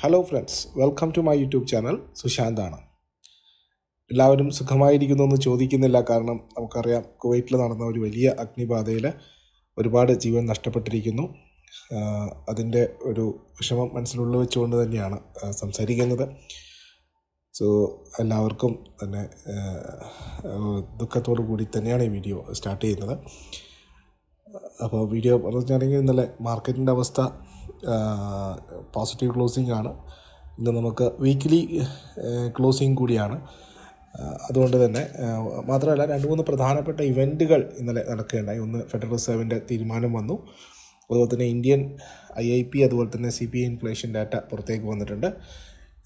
hello friends welcome to my YouTube channel സുശാന്താണ് എല്ലാവരും സുഖമായിരിക്കുന്നു എന്ന് ചോദിക്കുന്നില്ല കാരണം നമുക്കറിയാം കുവൈറ്റിൽ നടന്ന ഒരു വലിയ അഗ്നിബാധയിൽ ഒരുപാട് ജീവൻ നഷ്ടപ്പെട്ടിരിക്കുന്നു അതിൻ്റെ ഒരു വിഷമം മനസ്സിലുള്ള വെച്ചുകൊണ്ട് തന്നെയാണ് സംസാരിക്കുന്നത് സോ എല്ലാവർക്കും തന്നെ ദുഃഖത്തോടു കൂടി തന്നെയാണ് ഈ വീഡിയോ സ്റ്റാർട്ട് ചെയ്യുന്നത് അപ്പോൾ വീഡിയോ പറഞ്ഞിട്ടുണ്ടെങ്കിൽ ഇന്നലെ മാർക്കറ്റിൻ്റെ അവസ്ഥ പോസിറ്റീവ് ക്ലോസിംഗ് ആണ് ഇന്ന് നമുക്ക് വീക്ക്ലി ക്ലോസിംഗ് കൂടിയാണ് അതുകൊണ്ട് തന്നെ മാത്രമല്ല രണ്ട് മൂന്ന് പ്രധാനപ്പെട്ട ഇവൻറ്റുകൾ ഇന്നലെ നടക്കുകയുണ്ടായി ഒന്ന് ഫെഡറൽ റിസർവിൻ്റെ തീരുമാനം വന്നു അതുപോലെ തന്നെ ഇന്ത്യൻ ഐ ഐ പി അതുപോലെ തന്നെ സി പി ഇൻഫ്ലേഷൻ ഡാറ്റ പുറത്തേക്ക് വന്നിട്ടുണ്ട്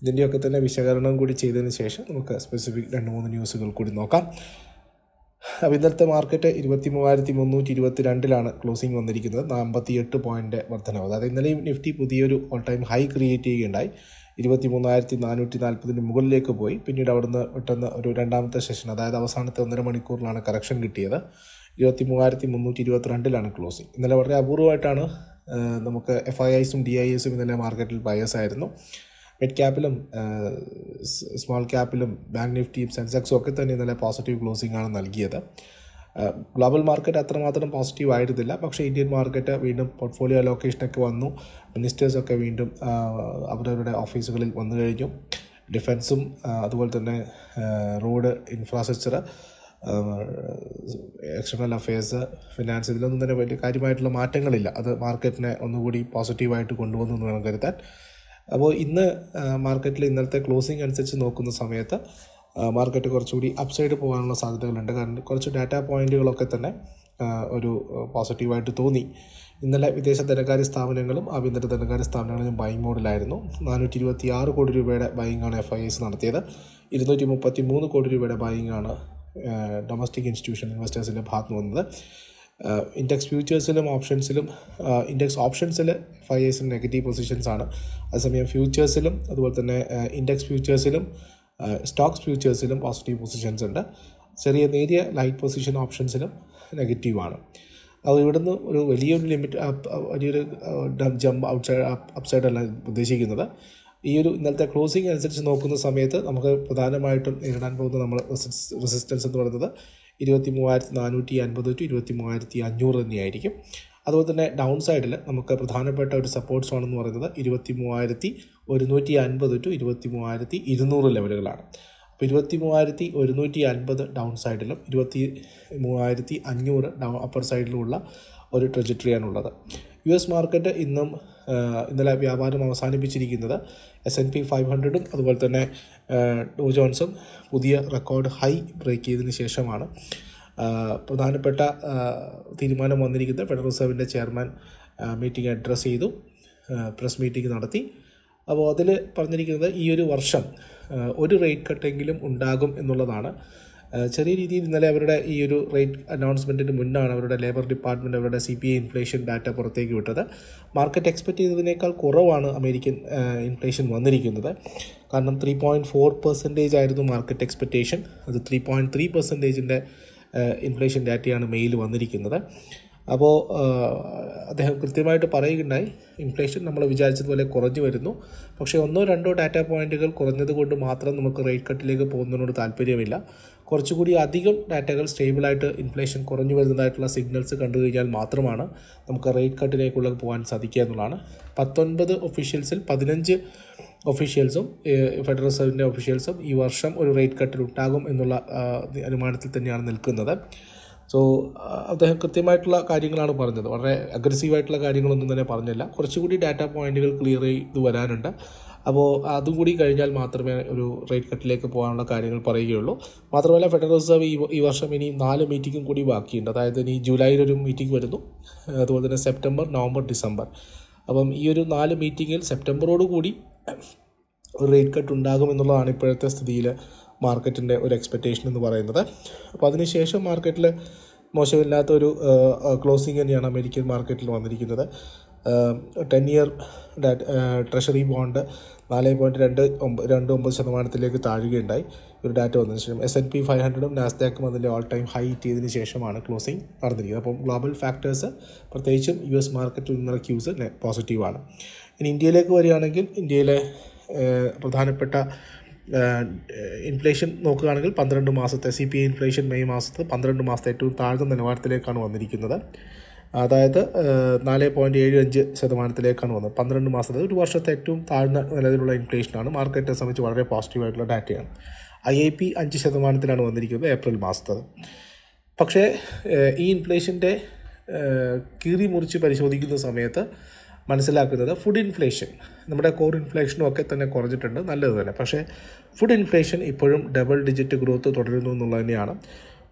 ഇതിൻ്റെയൊക്കെ തന്നെ വിശകലനം കൂടി ചെയ്തതിന് ശേഷം നമുക്ക് സ്പെസിഫിക് രണ്ട് മൂന്ന് ന്യൂസുകൾ കൂടി നോക്കാം അപ്പോൾ ഇന്നലത്തെ മാർക്കറ്റ് ഇരുപത്തി മൂവായിരത്തി മുന്നൂറ്റി ഇരുപത്തി രണ്ടിലാണ് ക്ലോസിംഗ് വന്നിരിക്കുന്നത് എട്ട് പോയിൻ്റ് വർധനവ് അതായത് ഇന്നലെയും നിഫ്റ്റി പുതിയൊരു ഓൾ ടൈം ഹൈ ക്രിയേറ്റ് ചെയ്യുകയുണ്ടായി ഇരുപത്തി മൂന്നായിരത്തി നാനൂറ്റി നാൽപ്പതിന് മുകളിലേക്ക് പോയി പിന്നീട് അവിടുന്ന് പെട്ടെന്ന് ഒരു രണ്ടാമത്തെ സെഷൻ അതായത് അവസാനത്തെ ഒന്നര മണിക്കൂറിലാണ് കറക്ഷൻ കിട്ടിയത് ഇരുപത്തി മൂവായിരത്തി മുന്നൂറ്റി ഇരുപത്തി രണ്ടിലാണ് ക്ലോസിംഗ് ഇന്നലെ വളരെ അപൂർവമായിട്ടാണ് നമുക്ക് എഫ് ഐ ഐസും ഡി ഐ എസും ഇന്നലെ മാർക്കറ്റിൽ ബയേഴ്സ് ആയിരുന്നു മിഡ് ക്യാപ്പിലും സ്മോൾ ക്യാപ്പിലും ബാങ്ക് നിഫ്റ്റിയും സെൻസെക്സും ഒക്കെ തന്നെ ഇന്നലെ പോസിറ്റീവ് ക്ലോസിംഗ് ആണ് നൽകിയത് ഗ്ലോബൽ മാർക്കറ്റ് അത്രമാത്രം പോസിറ്റീവ് ആയിരുന്നില്ല പക്ഷേ ഇന്ത്യൻ മാർക്കറ്റ് വീണ്ടും പോർട്ട്ഫോളിയോ അലോക്കേഷനൊക്കെ വന്നു മിനിസ്റ്റേഴ്സൊക്കെ വീണ്ടും അവരവരുടെ ഓഫീസുകളിൽ വന്നു കഴിഞ്ഞു ഡിഫൻസും അതുപോലെ തന്നെ road infrastructure external affairs finance ഇതിലൊന്നും തന്നെ വലിയ കാര്യമായിട്ടുള്ള മാറ്റങ്ങളില്ല അത് മാർക്കറ്റിനെ ഒന്നുകൂടി പോസിറ്റീവായിട്ട് കൊണ്ടുവന്നു എന്ന് വേണം കരുതാൻ അപ്പോൾ ഇന്ന് മാർക്കറ്റിൽ ഇന്നലത്തെ ക്ലോസിംഗ് അനുസരിച്ച് നോക്കുന്ന സമയത്ത് മാർക്കറ്റ് കുറച്ചുകൂടി അപ്സൈഡ് പോകാനുള്ള സാധ്യതകളുണ്ട് കാരണം കുറച്ച് ഡാറ്റ പോയിൻറ്റുകളൊക്കെ തന്നെ ഒരു പോസിറ്റീവായിട്ട് തോന്നി ഇന്നലെ വിദേശ ധനകാര്യ സ്ഥാപനങ്ങളും ആഭ്യന്തര ധനകാര്യ സ്ഥാപനങ്ങളും ബൈ മോഡിലായിരുന്നു നാനൂറ്റി ഇരുപത്തി ആറ് കോടി രൂപയുടെ ബൈങ്ങാണ് എഫ് ഐ എസ് നടത്തിയത് ഇരുന്നൂറ്റി മുപ്പത്തി മൂന്ന് കോടി രൂപയുടെ ബൈങ്ങാണ് ഡൊമസ്റ്റിക് ഇൻസ്റ്റിറ്റ്യൂഷൻ ഇൻവെസ്റ്റേഴ്സിൻ്റെ ഭാഗത്ത് വന്നത് ഇൻഡെക്സ് ഫ്യൂച്ചേഴ്സിലും ഓപ്ഷൻസിലും ഇൻഡെക്സ് ഓപ്ഷൻസിൽ എഫ് നെഗറ്റീവ് പൊസിഷൻസ് ആണ് അതേസമയം ഫ്യൂച്ചേഴ്സിലും അതുപോലെ തന്നെ ഇൻഡെക്സ് ഫ്യൂച്ചേഴ്സിലും സ്റ്റോക്സ് ഫ്യൂച്ചേഴ്സിലും പോസിറ്റീവ് പൊസിഷൻസ് ഉണ്ട് ചെറിയ നേരിയ ലൈറ്റ് പൊസിഷൻ ഓപ്ഷൻസിലും നെഗറ്റീവാണ് അത് ഇവിടുന്ന് ഒരു വലിയൊരു ലിമിറ്റ് വലിയൊരു ജമ്പ് ഔട്ട്സൈഡ് അപ്സൈഡ് അല്ല ഉദ്ദേശിക്കുന്നത് ഈ ഒരു ഇന്നലത്തെ ക്ലോസിംഗ് അനുസരിച്ച് നോക്കുന്ന സമയത്ത് നമുക്ക് പ്രധാനമായിട്ടും നേരിടാൻ പോകുന്ന നമ്മൾ റെസിസ്റ്റൻസ് എന്ന് പറയുന്നത് ഇരുപത്തി മൂവായിരത്തി നാനൂറ്റി അൻപത് ടു ഇരുപത്തി മൂവായിരത്തി അഞ്ഞൂറ് തന്നെയായിരിക്കും അതുപോലെ തന്നെ ഡൗൺ സൈഡിൽ നമുക്ക് പ്രധാനപ്പെട്ട ഒരു സപ്പോർട്ട് സോൺ എന്ന് പറയുന്നത് ഇരുപത്തി മൂവായിരത്തി ഒരുന്നൂറ്റി അൻപത് ടു ഇരുപത്തി മൂവായിരത്തി ഇരുന്നൂറ് ലെവലുകളാണ് അപ്പോൾ ഇരുപത്തി മൂവായിരത്തി ഒരുന്നൂറ്റി അൻപത് ഡൗൺ സൈഡിലും ഇരുപത്തി മൂവായിരത്തി അഞ്ഞൂറ് ഡൗ അപ്പർ സൈഡിലുമുള്ള ഒരു ട്രജറ്ററിയാണുള്ളത് യു എസ് മാർക്കറ്റ് ഇന്നും ഇന്നലെ വ്യാപാരം അവസാനിപ്പിച്ചിരിക്കുന്നത് എസ് എൻ പി ഫൈവ് ഹൺഡ്രഡും അതുപോലെ തന്നെ ഡോ ജോൺസും പുതിയ റെക്കോർഡ് ഹൈ ബ്രേക്ക് ചെയ്തതിന് ശേഷമാണ് പ്രധാനപ്പെട്ട തീരുമാനം വന്നിരിക്കുന്നത് ഫെഡറൽ റിസർവിൻ്റെ ചെയർമാൻ മീറ്റിംഗ് അഡ്രസ്സ് ചെയ്തു പ്രസ് മീറ്റിംഗ് നടത്തി അപ്പോൾ അതിൽ പറഞ്ഞിരിക്കുന്നത് ഈ ഒരു വർഷം ഒരു റേറ്റ് കട്ടെങ്കിലും ഉണ്ടാകും എന്നുള്ളതാണ് ചെറിയ രീതിയിൽ ഇന്നലെ അവരുടെ ഈ ഒരു റേറ്റ് അനൗൺസ്മെൻറ്റിന് മുന്നാണ് അവരുടെ ലേബർ ഡിപ്പാർട്ട്മെൻറ്റ് അവരുടെ C P I inflation data പുറത്തേക്ക് വിട്ടത് മാർക്കറ്റ് എക്സ്പെക്റ്റ് ചെയ്തതിനേക്കാൾ കുറവാണ് അമേരിക്കൻ ഇൻഫ്ലേഷൻ വന്നിരിക്കുന്നത് കാരണം ത്രീ പോയിൻറ്റ് ഫോർ പെർസെൻറ്റേജ് ആയിരുന്നു മാർക്കറ്റ് എക്സ്പെക്റ്റേഷൻ അത് ത്രീ പോയിൻറ്റ് ത്രീ പെർസെൻറ്റേജിൻ്റെ ഇൻഫ്ലേഷൻ ഡാറ്റയാണ് മെയിൽ വന്നിരിക്കുന്നത് അപ്പോൾ അദ്ദേഹം കൃത്യമായിട്ട് പറയുകയുണ്ടായി ഇൻഫ്ലേഷൻ നമ്മൾ വിചാരിച്ചതുപോലെ കുറഞ്ഞു വരുന്നു പക്ഷേ ഒന്നോ രണ്ടോ ഡാറ്റ പോയിൻറ്റുകൾ കുറഞ്ഞത് കൊണ്ട് മാത്രം നമുക്ക് റേറ്റ് കട്ടിലേക്ക് പോകുന്നതിനോട് താല്പര്യമില്ല കുറച്ചുകൂടി അധികം ഡാറ്റകൾ സ്റ്റേബിളായിട്ട് ഇൻഫ്ലേഷൻ കുറഞ്ഞു വരുന്നതായിട്ടുള്ള സിഗ്നൽസ് കണ്ടു കഴിഞ്ഞാൽ മാത്രമാണ് നമുക്ക് റേറ്റ് കട്ടിലേക്കുള്ള പോകാൻ സാധിക്കുക എന്നുള്ളതാണ് പത്തൊൻപത് ഒഫീഷ്യൽസിൽ പതിനഞ്ച് ഒഫീഷ്യൽസും ഫെഡറൽ റിസർവിൻ്റെ ഒഫീഷ്യൽസും ഈ വർഷം ഒരു റേറ്റ് ഉണ്ടാകും എന്നുള്ള അനുമാനത്തിൽ തന്നെയാണ് നിൽക്കുന്നത് സോ അദ്ദേഹം കൃത്യമായിട്ടുള്ള കാര്യങ്ങളാണ് പറഞ്ഞത് വളരെ അഗ്രസീവായിട്ടുള്ള കാര്യങ്ങളൊന്നും തന്നെ പറഞ്ഞില്ല കുറച്ചുകൂടി ഡാറ്റ പോയിന്റുകൾ ക്ലിയർ ചെയ്ത് വരാനുണ്ട് അപ്പോൾ അതും കൂടി കഴിഞ്ഞാൽ മാത്രമേ ഒരു റേറ്റ് കട്ടിലേക്ക് പോകാനുള്ള കാര്യങ്ങൾ പറയുകയുള്ളൂ മാത്രമല്ല ഫെഡറൽ റിസർവ് ഈ ഈ വർഷം ഇനി നാല് മീറ്റിങ്ങും കൂടി ബാക്കിയുണ്ട് അതായത് ഇനി ജൂലൈയിൽ ഒരു മീറ്റിംഗ് വരുന്നു അതുപോലെ തന്നെ സെപ്റ്റംബർ നവംബർ ഡിസംബർ അപ്പം ഈ ഒരു നാല് മീറ്റിങ്ങിൽ സെപ്റ്റംബറോട് കൂടി ഒരു റേറ്റ് കട്ട് ഉണ്ടാകും എന്നുള്ളതാണ് ഇപ്പോഴത്തെ സ്ഥിതിയിൽ മാർക്കറ്റിൻ്റെ ഒരു എക്സ്പെക്റ്റേഷൻ എന്ന് പറയുന്നത് അപ്പോൾ അതിനുശേഷം മാർക്കറ്റിൽ മോശമില്ലാത്തൊരു ക്ലോസിങ് തന്നെയാണ് അമേരിക്കൻ മാർക്കറ്റിൽ വന്നിരിക്കുന്നത് ടെൻ ഇയർ ട്രഷറി ബോണ്ട് നാല് പോയിൻറ്റ് രണ്ട് ഒമ്പത് രണ്ട് ഒമ്പത് ശതമാനത്തിലേക്ക് താഴുകയുണ്ടായി ഒരു ഡാറ്റ വന്നതിന് ശേഷം എസ് എൻ പി ഫൈവ് ഹൺഡ്രഡും നാസ്ഡാക്കും അതിൻ്റെ ഓൾ ടൈം ഹൈ ചെയ്തതിന് ശേഷമാണ് ക്ലോസിംഗ് നടന്നിരിക്കുന്നത് അപ്പം ഗ്ലോബൽ ഫാക്ടേഴ്സ് പ്രത്യേകിച്ചും യു എസ് മാർക്കറ്റിൽ നിന്നുള്ള ക്യൂസ് പോസിറ്റീവാണ് ഇനി ഇന്ത്യയിലേക്ക് വരികയാണെങ്കിൽ ഇന്ത്യയിലെ പ്രധാനപ്പെട്ട ഇൻഫ്ലേഷൻ നോക്കുകയാണെങ്കിൽ പന്ത്രണ്ട് മാസത്തെ C P I inflation May മാസത്ത് പന്ത്രണ്ട് മാസത്തെ ഏറ്റവും താഴ്ന്ന നിലവാരത്തിലേക്കാണ് വന്നിരിക്കുന്നത് അതായത് നാല് പോയിൻറ്റ് ഏഴ് അഞ്ച് ശതമാനത്തിലേക്കാണ് വന്നത് പന്ത്രണ്ട് മാസത്തെ ഒരു വർഷത്തെ ഏറ്റവും താഴ്ന്ന നിലവിലുള്ള ഇൻഫ്ലേഷനാണ് മാർക്കറ്റിനെ സംബന്ധിച്ച് വളരെ പോസിറ്റീവായിട്ടുള്ള ഡാറ്റയാണ് ഐ ഐ പി അഞ്ച് ശതമാനത്തിലാണ് വന്നിരിക്കുന്നത് ഏപ്രിൽ മാസത്തത് പക്ഷേ ഈ ഇൻഫ്ലേഷൻ്റെ കീറി മുറിച്ച് പരിശോധിക്കുന്ന സമയത്ത് മനസ്സിലാക്കുന്നത് ഫുഡ് ഇൻഫ്ലേഷൻ നമ്മുടെ കോർ ഇൻഫ്ലേഷനും ഒക്കെ തന്നെ കുറഞ്ഞിട്ടുണ്ട് നല്ലത് തന്നെ പക്ഷേ ഫുഡ് ഇൻഫ്ലേഷൻ ഇപ്പോഴും ഡബിൾ ഡിജിറ്റ് ഗ്രോത്ത് തുടരുന്നു എന്നുള്ളത് തന്നെയാണ്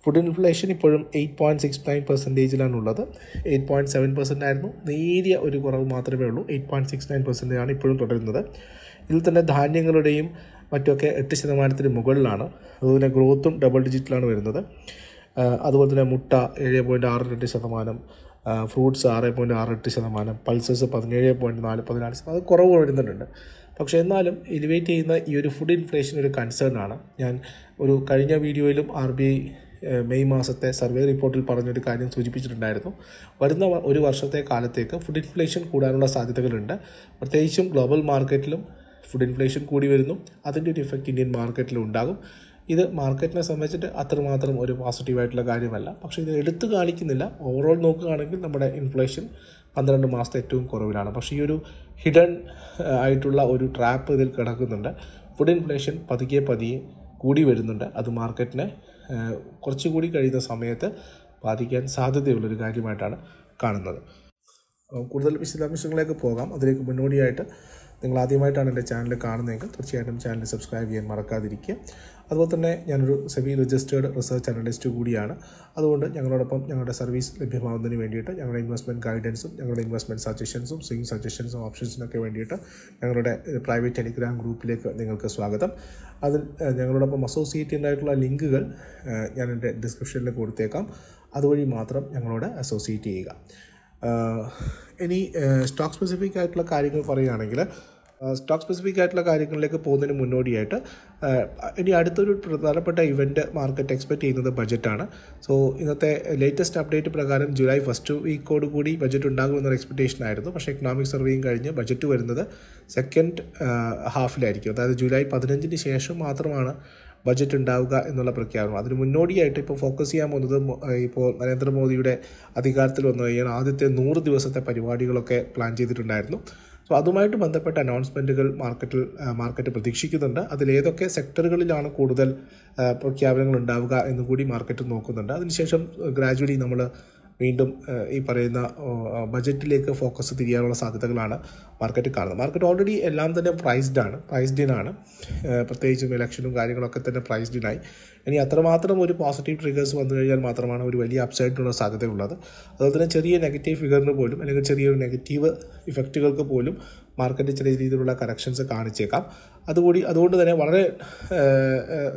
ഫുഡ് ഇൻഫ്ലേഷൻ ഇപ്പോഴും എയ്റ്റ് പോയിൻറ്റ് സിക്സ് നയൻ പെർസെൻറ്റേജിലാണ് ഉള്ളത് എയ്റ്റ് പോയിൻറ്റ് സെവൻ പെർസെൻറ്റ് ആയിരുന്നു നേരിയ ഒരു കുറവ് മാത്രമേ ഉള്ളൂ eight point six nine percentage ആണ് ഇപ്പോഴും തുടരുന്നത് ഇതിൽ തന്നെ ധാന്യങ്ങളുടെയും മറ്റുമൊക്കെ എട്ട് ശതമാനത്തിന് മുകളിലാണ് അതുപോലെ ഗ്രോത്തും ഡബിൾ ഡിജിറ്റിലാണ് വരുന്നത് അതുപോലെ തന്നെ മുട്ട ഏഴ് പോയിൻറ്റ് ആറ് രണ്ട് ശതമാനം ഫ്രൂട്ട്സ് ആറ് പോയിൻറ്റ് ആറ് എട്ട് ശതമാനം പൾസസ് പതിനേഴ് പോയിൻറ്റ് നാല് പതിനാല് ശതമാനം അത് കുറവ് വരുന്നുണ്ട് പക്ഷേ എന്നാലും എലിവേറ്റ് ചെയ്യുന്ന ഈ ഒരു ഫുഡ് ഇൻഫ്ലേഷൻ ഒരു കൺസേൺ ആണ് ഞാൻ ഒരു കഴിഞ്ഞ വീഡിയോയിലും ആർ ബി ഐ മെയ് മാസത്തെ സർവേ റിപ്പോർട്ടിൽ പറഞ്ഞൊരു കാര്യം സൂചിപ്പിച്ചിട്ടുണ്ടായിരുന്നു വരുന്ന ഒരു വർഷത്തെ കാലത്തേക്ക് ഫുഡ് ഇൻഫ്ലേഷൻ കൂടാനുള്ള സാധ്യതകളുണ്ട് പ്രത്യേകിച്ചും ഗ്ലോബൽ മാർക്കറ്റിലും ഫുഡ് ഇൻഫ്ലേഷൻ കൂടി വരുന്നു അതിൻ്റെ ഒരു ഇഫക്റ്റ് ഇന്ത്യൻ മാർക്കറ്റിലും ഉണ്ടാകും ഇത് മാർക്കറ്റിനെ സംബന്ധിച്ചിട്ട് അത്രമാത്രം ഒരു പോസിറ്റീവായിട്ടുള്ള കാര്യമല്ല പക്ഷേ ഇത് എടുത്തു കാണിക്കുന്നില്ല ഓവറോൾ നോക്കുകയാണെങ്കിൽ നമ്മുടെ ഇൻഫ്ലേഷൻ പന്ത്രണ്ട് മാസത്തെ ഏറ്റവും കുറവിലാണ് പക്ഷേ ഈ ഒരു ഹിഡൻ ആയിട്ടുള്ള ഒരു ട്രാപ്പ് ഇതിൽ കിടക്കുന്നുണ്ട് ഫുഡ് ഇൻഫ്ലേഷൻ പതുക്കെ പതിയെ കൂടി വരുന്നുണ്ട് അത് മാർക്കറ്റിനെ കുറച്ചുകൂടി കഴിയുന്ന സമയത്ത് ബാധിക്കാൻ സാധ്യതയുള്ളൊരു കാര്യമായിട്ടാണ് കാണുന്നത് കൂടുതൽ വിശദാംശങ്ങളിലേക്ക് പോകാം അതിലേക്ക് മുന്നോടിയായിട്ട് നിങ്ങൾ ആദ്യമായിട്ടാണ് എൻ്റെ ചാനൽ കാണുന്നതെങ്കിൽ തീർച്ചയായിട്ടും ചാനൽ സബ്സ്ക്രൈബ് ചെയ്യാൻ മറക്കാതിരിക്കുക അതുപോലെ തന്നെ ഞാനൊരു സെമി രജിസ്റ്റേർഡ് റിസർച്ച് അനലിസ്റ്റ് കൂടിയാണ് അതുകൊണ്ട് ഞങ്ങളോടൊപ്പം ഞങ്ങളുടെ സർവീസ് ലഭ്യമാവുന്നതിന് വേണ്ടിയിട്ട് ഞങ്ങളുടെ ഇൻവെസ്റ്റ്മെൻറ്റ് ഗൈഡൻസും ഞങ്ങളുടെ ഇൻവെസ്റ്റ്മെൻറ്റ് സജഷൻസും സ്വിംഗ് സജഷൻസും ഓപ്ഷൻസിനൊക്കെ വേണ്ടിയിട്ട് ഞങ്ങളുടെ പ്രൈവറ്റ് ടെലിഗ്രാം ഗ്രൂപ്പിലേക്ക് നിങ്ങൾക്ക് സ്വാഗതം അതിൽ ഞങ്ങളോടൊപ്പം അസോസിയേറ്റ് ആയിട്ടുള്ള ലിങ്കുകൾ ഞാൻ എൻ്റെ ഡിസ്ക്രിപ്ഷനിൽ കൊടുത്തേക്കാം അതുവഴി മാത്രം ഞങ്ങളോട് അസോസിയേറ്റ് ചെയ്യുക ഇനി സ്റ്റോക്ക് സ്പെസിഫിക് ആയിട്ടുള്ള കാര്യങ്ങൾ പറയുകയാണെങ്കിൽ സ്റ്റോക്ക് സ്പെസിഫിക് ആയിട്ടുള്ള കാര്യങ്ങളിലേക്ക് പോകുന്നതിന് മുന്നോടിയായിട്ട് ഇനി അടുത്തൊരു പ്രധാനപ്പെട്ട ഇവൻറ്റ് മാർക്കറ്റ് എക്സ്പെക്റ്റ് ചെയ്യുന്നത് ബജറ്റാണ് സോ ഇന്നത്തെ ലേറ്റസ്റ്റ് അപ്ഡേറ്റ് പ്രകാരം ജൂലൈ ഫസ്റ്റ് വീക്കോട് കൂടി ബജറ്റ് ഉണ്ടാകുമെന്നൊരു എക്സ്പെക്റ്റേഷൻ ആയിരുന്നു പക്ഷേ ഇക്കണോമിക് സർവേയും കഴിഞ്ഞ് ബജറ്റ് വരുന്നത് സെക്കൻഡ് ഹാഫിലായിരിക്കും അതായത് ജൂലൈ പതിനഞ്ചിന് ശേഷം മാത്രമാണ് ബജറ്റ് ഉണ്ടാവുക എന്നുള്ള പ്രഖ്യാപനം അതിന് മുന്നോടിയായിട്ട് ഇപ്പോൾ ഫോക്കസ് ചെയ്യാൻ പോകുന്നത് ഇപ്പോൾ നരേന്ദ്രമോദിയുടെ അധികാരത്തിൽ വന്നു കഴിഞ്ഞാൽ ആദ്യത്തെ നൂറ് ദിവസത്തെ പരിപാടികളൊക്കെ പ്ലാൻ ചെയ്തിട്ടുണ്ടായിരുന്നു സോ അതുമായിട്ട് ബന്ധപ്പെട്ട അനൗൺസ്മെൻറ്റുകൾ മാർക്കറ്റിൽ മാർക്കറ്റ് പ്രതീക്ഷിക്കുന്നുണ്ട് അതിലേതൊക്കെ സെക്ടറുകളിലാണ് കൂടുതൽ പ്രഖ്യാപനങ്ങൾ ഉണ്ടാവുക എന്നും കൂടി മാർക്കറ്റ് നോക്കുന്നുണ്ട് അതിനുശേഷം ഗ്രാജുവലി നമ്മൾ വീണ്ടും ഈ പറയുന്ന ബജറ്റിലേക്ക് ഫോക്കസ് തിരിയാനുള്ള സാധ്യതകളാണ് മാർക്കറ്റ് കാണുന്നത് മാർക്കറ്റ് ഓൾറെഡി എല്ലാം തന്നെ പ്രൈസ്ഡ് ആണ് പ്രൈസ്ഡ് ആണ് പ്രത്യേകിച്ചും ഇലക്ഷനും കാര്യങ്ങളൊക്കെ തന്നെ പ്രൈസ്ഡ് ആയി ഇനി അത്രമാത്രം ഒരു പോസിറ്റീവ് ട്രിഗേഴ്സ് വന്നു കഴിഞ്ഞാൽ മാത്രമാണ് ഒരു വലിയ അപ്സൈഡിനുള്ള സാധ്യതയുള്ളത് അതുപോലെ തന്നെ ചെറിയ നെഗറ്റീവ് ഫിഗറിന് പോലും അല്ലെങ്കിൽ ചെറിയൊരു നെഗറ്റീവ് ഇഫക്റ്റുകൾക്ക് പോലും മാർക്കറ്റ് ചെറിയ രീതിയിലുള്ള കറക്ഷൻസ് കാണിച്ചേക്കാം അതുകൂടി അതുകൊണ്ട് തന്നെ വളരെ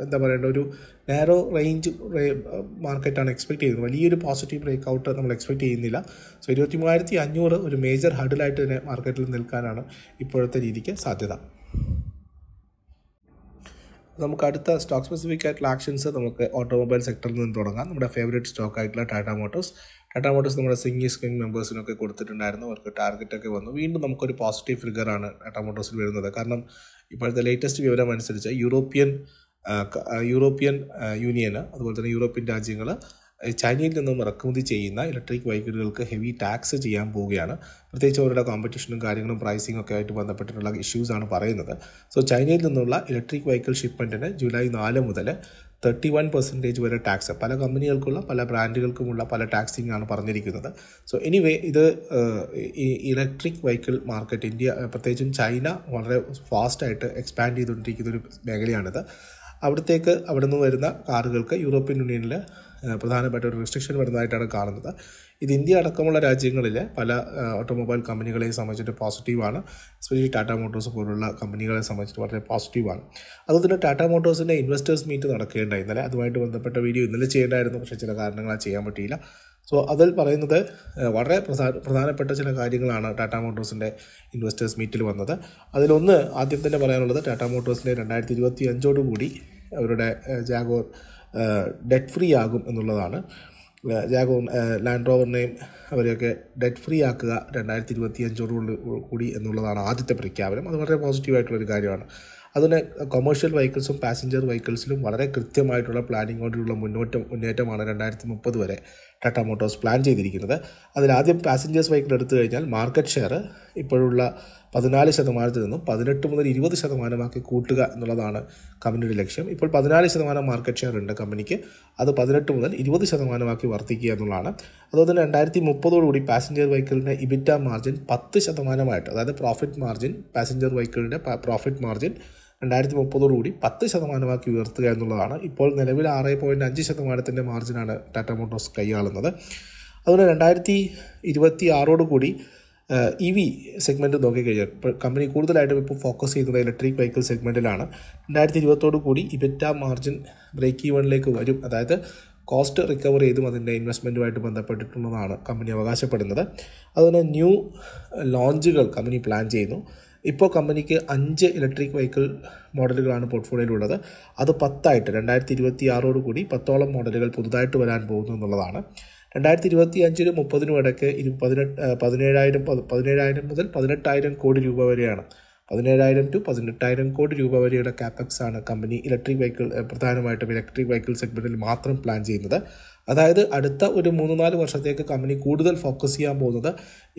എന്താ പറയേണ്ട ഒരു നാരോ റേഞ്ച് മാർക്കറ്റാണ് എക്സ്പെക്ട് ചെയ്യുന്നത് വലിയൊരു പോസിറ്റീവ് ബ്രേക്ക് ഔട്ട് നമ്മൾ എക്സ്പെക്ട് ചെയ്യുന്നില്ല സോ ഇരുപത്തി മൂവായിരത്തി അഞ്ഞൂറ് ഒരു മേജർ ഹഡിലായിട്ട് തന്നെ മാർക്കറ്റിൽ നിൽക്കാനാണ് ഇപ്പോഴത്തെ രീതിക്ക് സാധ്യത നമുക്ക് അടുത്ത സ്റ്റോക്ക് സ്പെസിഫിക് ആയിട്ടുള്ള ആക്ഷൻസ് നമുക്ക് ഓട്ടോമൊബൈൽ സെക്ടറിൽ നിന്ന് തുടങ്ങാം നമ്മുടെ ഫേവറേറ്റ് സ്റ്റോക്ക് ആയിട്ടുള്ള ടാറ്റ മോട്ടോഴ്സ് മോട്ടോഴ്സ് നമ്മുടെ സിംഗി സ്കിങ് മെമ്പേഴ്സിനൊക്കെ കൊടുത്തിട്ടുണ്ടായിരുന്നു അവർക്ക് ടാർഗറ്റൊക്കെ വന്നു വീണ്ടും നമുക്കൊരു പോസിറ്റീവ് ഫിഗർ ആണ് ടാറ്റ മോട്ടോഴ്സിൽ വരുന്നത് കാരണം ഇപ്പോഴത്തെ ലേറ്റസ്റ്റ് വിവരം അനുസരിച്ച് യൂറോപ്യൻ യൂറോപ്യൻ യൂണിയന് അതുപോലെ തന്നെ യൂറോപ്യൻ രാജ്യങ്ങൾ ചൈനയിൽ നിന്നും ഇറക്കുമതി ചെയ്യുന്ന ഇലക്ട്രിക് വെഹിക്കിളുകൾക്ക് ഹെവി ടാക്സ് ചെയ്യാൻ പോവുകയാണ് പ്രത്യേകിച്ച് അവരുടെ കോമ്പറ്റീഷനും കാര്യങ്ങളും പ്രൈസിംഗ് ഒക്കെ ആയിട്ട് ബന്ധപ്പെട്ടിട്ടുള്ള ഇഷ്യൂസാണ് പറയുന്നത് സോ ചൈനയിൽ നിന്നുള്ള ഇലക്ട്രിക് വെഹിക്കിൾ ഷിപ്മെൻറ്റിന് ജൂലൈ നാല് മുതൽ തേർട്ടി വൺ പെർസെൻറ്റേജ് വരെ ടാക്സ് പല കമ്പനികൾക്കുള്ള പല ബ്രാൻഡുകൾക്കുമുള്ള പല ടാക്സിംഗ് ആണ് പറഞ്ഞിരിക്കുന്നത് സോ എനിവേ ഇത് ഇലക്ട്രിക് വെഹിക്കിൾ മാർക്കറ്റ് ഇന്ത്യ പ്രത്യേകിച്ചും ചൈന വളരെ ഫാസ്റ്റായിട്ട് എക്സ്പാൻഡ് ചെയ്തുകൊണ്ടിരിക്കുന്ന ഒരു മേഖലയാണിത് അവിടത്തേക്ക് അവിടെ നിന്ന് വരുന്ന കാറുകൾക്ക് യൂറോപ്യൻ യൂണിയനിൽ പ്രധാനപ്പെട്ട ഒരു റെസ്ട്രിക്ഷൻ വരുന്നതായിട്ടാണ് കാണുന്നത് ഇത് ഇന്ത്യ അടക്കമുള്ള രാജ്യങ്ങളിൽ പല ഓട്ടോമൊബൈൽ കമ്പനികളെ സംബന്ധിച്ചിട്ട് പോസിറ്റീവാണ് എസ്പെഷ്യലി ടാറ്റ മോട്ടോഴ്സ് പോലുള്ള കമ്പനികളെ സംബന്ധിച്ചിട്ട് വളരെ പോസിറ്റീവാണ് അതുപോലെ തന്നെ ടാറ്റ മോട്ടോഴ്സിൻ്റെ ഇൻവെസ്റ്റേഴ്സ് മീറ്റ് നടക്കേണ്ട ഇന്നലെ അതുമായിട്ട് ബന്ധപ്പെട്ട വീഡിയോ ഇന്നലെ ചെയ്യേണ്ടായിരുന്നു പക്ഷേ ചില കാരണങ്ങളാൽ ചെയ്യാൻ പറ്റിയില്ല സോ അതിൽ പറയുന്നത് വളരെ പ്രധാനപ്പെട്ട ചില കാര്യങ്ങളാണ് ടാറ്റ മോട്ടോഴ്സിൻ്റെ ഇൻവെസ്റ്റേഴ്സ് മീറ്റിൽ വന്നത് അതിലൊന്ന് ആദ്യം തന്നെ പറയാനുള്ളത് ടാറ്റ മോട്ടോഴ്സിൻ്റെ രണ്ടായിരത്തി ഇരുപത്തി അഞ്ചോടുകൂടി അവരുടെ ജാഗോർ ഡെറ്റ് ഫ്രീ ആകും എന്നുള്ളതാണ് ജാഗോ ലാൻഡ് റോവറിനെയും അവരെയൊക്കെ ഡെറ്റ് ഫ്രീ ആക്കുക രണ്ടായിരത്തി ഇരുപത്തി അഞ്ചോടുകൊണ്ട് കൂടി എന്നുള്ളതാണ് ആദ്യത്തെ പ്രഖ്യാപനം അത് വളരെ പോസിറ്റീവായിട്ടുള്ളൊരു കാര്യമാണ് അതിന് കൊമേഴ്ഷ്യൽ വെഹിക്കിൾസും പാസഞ്ചർ വെഹിക്കിൾസിലും വളരെ കൃത്യമായിട്ടുള്ള പ്ലാനിങ്ങോടുള്ള മുന്നോട്ട് മുന്നേറ്റമാണ് രണ്ടായിരത്തി മുപ്പത് വരെ ടാറ്റ മോട്ടോഴ്സ് പ്ലാൻ ചെയ്തിരിക്കുന്നത് അതിലാദ്യം പാസഞ്ചേഴ്സ് വെഹിക്കിൾ എടുത്തു കഴിഞ്ഞാൽ മാർക്കറ്റ് ഷെയർ ഇപ്പോഴുള്ള പതിനാല് ശതമാനത്തിൽ നിന്നും പതിനെട്ട് മുതൽ ഇരുപത് ശതമാനമാക്കി കൂട്ടുക എന്നുള്ളതാണ് കമ്പനിയുടെ ലക്ഷ്യം ഇപ്പോൾ പതിനാല് ശതമാനം മാർക്കറ്റ് ഷെയർ ഉണ്ട് കമ്പനിക്ക് അത് പതിനെട്ട് മുതൽ ഇരുപത് ശതമാനമാക്കി വർദ്ധിക്കുക എന്നുള്ളതാണ് അതുപോലെ തന്നെ രണ്ടായിരത്തി മുപ്പതോടുകൂടി പാസഞ്ചർ വെഹിക്കിളിൻ്റെ ഇബിറ്റ മാർജിൻ പത്ത് ശതമാനമായിട്ട് അതായത് പ്രോഫിറ്റ് മാർജിൻ പാസഞ്ചർ വെഹിക്കിളിൻ്റെ പ്രോഫിറ്റ് മാർജിൻ രണ്ടായിരത്തി മുപ്പതോടുകൂടി പത്ത് ശതമാനമാക്കി ഉയർത്തുക എന്നുള്ളതാണ് ഇപ്പോൾ നിലവിൽ ആറ് പോയിൻറ്റ് അഞ്ച് ശതമാനത്തിൻ്റെ മാർജിനാണ് ടാറ്റ മോട്ടോഴ്സ് കൈയാളുന്നത് അതുപോലെ രണ്ടായിരത്തി ഇരുപത്തി ആറോടുകൂടി ഇ വി സെഗ്മെൻറ്റ് നോക്കിക്കഴിഞ്ഞാൽ ഇപ്പോൾ കമ്പനി കൂടുതലായിട്ടും ഇപ്പോൾ ഫോക്കസ് ചെയ്യുന്നത് ഇലക്ട്രിക് വെഹിക്കിൾ സെഗ്മെൻറ്റിലാണ് രണ്ടായിരത്തി ഇരുപത്തോടു കൂടി ഇബറ്റ മാർജിൻ ബ്രേക്ക് ഈവണിലേക്ക് വരും അതായത് കോസ്റ്റ് റിക്കവർ ചെയ്തും അതിൻ്റെ ഇൻവെസ്റ്റ്മെൻറ്റുമായിട്ട് ബന്ധപ്പെട്ടിട്ടുള്ളതാണ് കമ്പനി അവകാശപ്പെടുന്നത് അതുപോലെ ന്യൂ ലോഞ്ചുകൾ കമ്പനി പ്ലാൻ ചെയ്യുന്നു ഇപ്പോൾ കമ്പനിക്ക് അഞ്ച് ഇലക്ട്രിക് വെഹിക്കിൾ മോഡലുകളാണ് പോർട്ട്ഫോളിയോയിലുള്ളത് അത് പത്തായിട്ട് രണ്ടായിരത്തി ഇരുപത്തി ആറോട് കൂടി പത്തോളം മോഡലുകൾ പുതുതായിട്ട് വരാൻ പോകുന്നു എന്നുള്ളതാണ് രണ്ടായിരത്തി ഇരുപത്തി അഞ്ചിനും മുപ്പതിനും ഇടയ്ക്ക് ഇരു പതിനെട്ട് പതിനേഴായിരം പതിനേഴായിരം മുതൽ പതിനെട്ടായിരം കോടി രൂപ വരെയാണ് പതിനേഴായിരം ടു പതിനെട്ടായിരം കോടി രൂപ വരെയുള്ള കാപ്പക്സ് ആണ് കമ്പനി ഇലക്ട്രിക് വെഹിക്കിൾ പ്രധാനമായിട്ടും ഇലക്ട്രിക് വെഹിക്കിൾ സെഗ്മെൻറ്റിൽ മാത്രം പ്ലാൻ ചെയ്യുന്നത് അതായത് അടുത്ത ഒരു മൂന്ന് നാല് വർഷത്തേക്ക് കമ്പനി കൂടുതൽ ഫോക്കസ് ചെയ്യാൻ പോകുന്നത്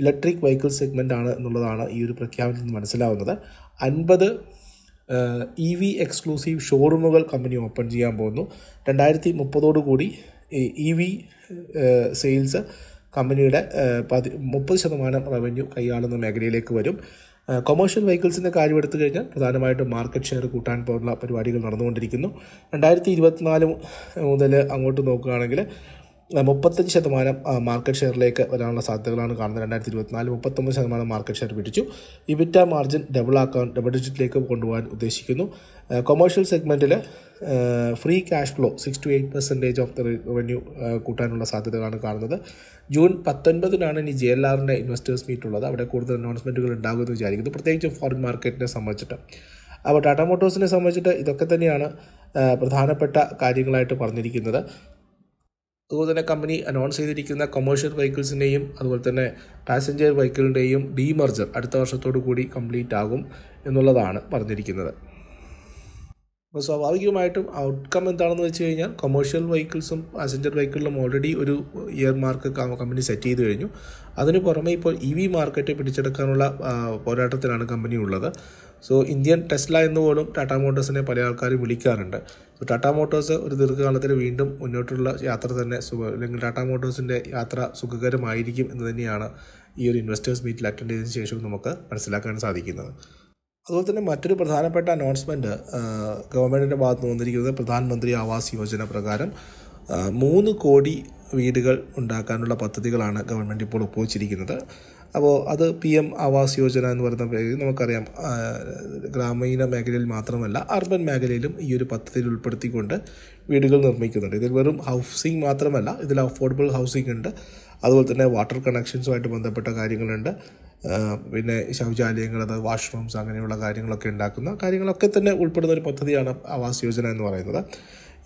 ഇലക്ട്രിക് വെഹിക്കിൾ സെഗ്മെൻ്റ് ആണ് എന്നുള്ളതാണ് ഈ ഒരു പ്രഖ്യാപനത്തിൽ നിന്ന് മനസ്സിലാവുന്നത് അൻപത് ഇ വി എക്സ്ക്ലൂസീവ് ഷോറൂമുകൾ കമ്പനി ഓപ്പൺ ചെയ്യാൻ പോകുന്നു രണ്ടായിരത്തി മുപ്പതോടുകൂടി ഇ വി e സെയിൽസ് കമ്പനിയുടെ പതി മുപ്പത് ശതമാനം റവന്യൂ കൈയാളുന്ന മേഖലയിലേക്ക് വരും കൊമേഴ്ഷ്യൽ വെഹിക്കിൾസിൻ്റെ കാര്യം എടുത്തു കഴിഞ്ഞാൽ പ്രധാനമായിട്ടും മാർക്കറ്റ് ഷെയർ കൂട്ടാൻ പോലുള്ള പരിപാടികൾ നടന്നുകൊണ്ടിരിക്കുന്നു രണ്ടായിരത്തി ഇരുപത്തിനാല് മുതൽ അങ്ങോട്ട് നോക്കുകയാണെങ്കിൽ മുപ്പത്തഞ്ച് ശതമാനം മാർക്കറ്റ് ഷെയറിലേക്ക് വരാനുള്ള സാധ്യതകളാണ് കാണുന്നത് രണ്ടായിരത്തി ഇരുപത്തിനാല് മുപ്പത്തൊമ്പത് ശതമാനം മാർക്കറ്റ് ഷെയർ പിടിച്ചു ഇബിറ്റ മാർജിൻ ഡബിൾ ആക്കാൻ ഡബിൾ ഡിജിറ്റിലേക്ക് കൊണ്ടുപോകാൻ ഉദ്ദേശിക്കുന്നു കൊമേഴ്ഷ്യൽ സെഗ്മെൻറ്റിൽ free cash flow six to eight percentage of the revenue കൂട്ടാനുള്ള സാധ്യതകളാണ് കാണുന്നത് ജൂൺ പത്തൊൻപതിനാണ് ഇനി ജെ എൽ ആറിൻ്റെ ഇൻവെസ്റ്റേഴ്സ് മീറ്റ് ഉള്ളത് അവിടെ കൂടുതൽ അനൗൺസ്മെൻറ്റുകൾ ഉണ്ടാകുമെന്ന് വിചാരിക്കുന്നു പ്രത്യേകിച്ച് ഫോറിൻ മാർക്കറ്റിനെ സംബന്ധിച്ചിട്ട് അപ്പോൾ ടാറ്റ മോട്ടോഴ്സിനെ സംബന്ധിച്ചിട്ട് ഇതൊക്കെ തന്നെയാണ് പ്രധാനപ്പെട്ട കാര്യങ്ങളായിട്ട് പറഞ്ഞിരിക്കുന്നത് അതുപോലെ തന്നെ കമ്പനി അനൗൺസ് ചെയ്തിരിക്കുന്ന കൊമേഴ്ഷ്യൽ വെഹിക്കിൾസിൻ്റെയും അതുപോലെ തന്നെ പാസഞ്ചർ വെഹിക്കിളിൻ്റെയും ഡീമർജർ അടുത്ത വർഷത്തോടു കൂടി കംപ്ലീറ്റ് ആകും എന്നുള്ളതാണ് പറഞ്ഞിരിക്കുന്നത് അപ്പോൾ സ്വാഭാവികമായിട്ടും ഔട്ട്കം എന്താണെന്ന് വെച്ച് കഴിഞ്ഞാൽ കൊമേഴ്ഷ്യൽ വെഹിക്കിൾസും പാസഞ്ചർ വെഹിക്കിളിലും ഓൾറെഡി ഒരു ഇയർ മാർക്ക് കമ്പനി സെറ്റ് ചെയ്ത് കഴിഞ്ഞു അതിന് പുറമെ ഇപ്പോൾ ഇ വി മാർക്കറ്റ് പിടിച്ചെടുക്കാനുള്ള പോരാട്ടത്തിലാണ് കമ്പനി ഉള്ളത് സോ ഇന്ത്യൻ ടെസ്ല എന്ന് പോലും ടാറ്റ മോട്ടോഴ്സിനെ പല ആൾക്കാരും വിളിക്കാറുണ്ട് സോ ടാറ്റ മോട്ടോഴ്സ് ഒരു ദീർഘകാലത്തിൽ വീണ്ടും മുന്നോട്ടുള്ള യാത്ര തന്നെ അല്ലെങ്കിൽ ടാറ്റ മോട്ടോഴ്സിൻ്റെ യാത്ര സുഖകരമായിരിക്കും എന്ന് തന്നെയാണ് ഈ ഒരു ഇൻവെസ്റ്റേഴ്സ് മീറ്റിൽ അറ്റൻഡ് ചെയ്തതിന് ശേഷം നമുക്ക് മനസ്സിലാക്കാൻ സാധിക്കുന്നത് അതുപോലെ തന്നെ മറ്റൊരു പ്രധാനപ്പെട്ട അനൗൺസ്മെൻറ്റ് ഗവൺമെൻറ്റിൻ്റെ ഭാഗത്ത് വന്നിരിക്കുന്നത് പ്രധാനമന്ത്രി ആവാസ് യോജന പ്രകാരം മൂന്ന് കോടി വീടുകൾ ഉണ്ടാക്കാനുള്ള പദ്ധതികളാണ് ഗവൺമെൻറ് ഇപ്പോൾ ഒപ്പുവച്ചിരിക്കുന്നത് അപ്പോൾ അത് പി എം ആവാസ് യോജന എന്ന് പറയുന്ന നമുക്കറിയാം ഗ്രാമീണ മേഖലയിൽ മാത്രമല്ല അർബൻ മേഖലയിലും ഈ ഒരു പദ്ധതിയിൽ ഉൾപ്പെടുത്തിക്കൊണ്ട് വീടുകൾ നിർമ്മിക്കുന്നുണ്ട് ഇതിൽ വെറും ഹൗസിംഗ് മാത്രമല്ല ഇതിൽ അഫോർഡബിൾ ഹൗസിംഗ് ഉണ്ട് അതുപോലെ തന്നെ വാട്ടർ കണക്ഷൻസുമായിട്ട് ബന്ധപ്പെട്ട കാര്യങ്ങളുണ്ട് പിന്നെ ശൗചാലയങ്ങൾ അത് വാഷ്റൂംസ് അങ്ങനെയുള്ള കാര്യങ്ങളൊക്കെ ഉണ്ടാക്കുന്ന കാര്യങ്ങളൊക്കെ തന്നെ ഉൾപ്പെടുന്ന ഒരു പദ്ധതിയാണ് ആവാസ് യോജന എന്ന് പറയുന്നത്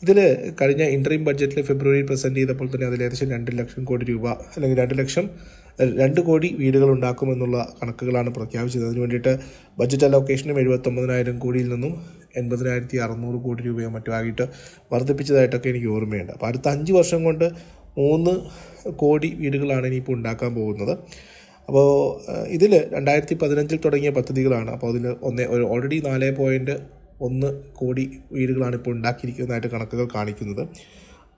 ഇതിൽ കഴിഞ്ഞ ഇൻട്രീം ബഡ്ജറ്റിൽ ഫെബ്രുവരി പ്രസൻറ്റ് ചെയ്തപ്പോൾ തന്നെ അതിൽ ഏകദേശം രണ്ട് ലക്ഷം കോടി രൂപ അല്ലെങ്കിൽ രണ്ട് ലക്ഷം രണ്ട് കോടി വീടുകൾ ഉണ്ടാക്കുമെന്നുള്ള കണക്കുകളാണ് പ്രഖ്യാപിച്ചത് അതിന് വേണ്ടിയിട്ട് ബഡ്ജറ്റ് അലോക്കേഷനും എഴുപത്തൊമ്പതിനായിരം കോടിയിൽ നിന്നും എൺപതിനായിരത്തി അറുന്നൂറ് കോടി രൂപയോ മറ്റോ ആയിട്ട് വർദ്ധിപ്പിച്ചതായിട്ടൊക്കെ എനിക്ക് ഓർമ്മയുണ്ട് അപ്പോൾ അടുത്ത അഞ്ച് വർഷം കൊണ്ട് മൂന്ന് കോടി വീടുകളാണ് ഇനിയിപ്പോൾ ഉണ്ടാക്കാൻ പോകുന്നത് അപ്പോൾ ഇതിൽ രണ്ടായിരത്തി പതിനഞ്ചിൽ തുടങ്ങിയ പദ്ധതികളാണ് അപ്പോൾ അതിൽ ഒന്ന് ഓൾറെഡി നാല് പോയിൻറ്റ് ഒന്ന് കോടി വീടുകളാണ് ഇപ്പോൾ ഉണ്ടാക്കിയിരിക്കുന്നതായിട്ട് കണക്കുകൾ കാണിക്കുന്നത്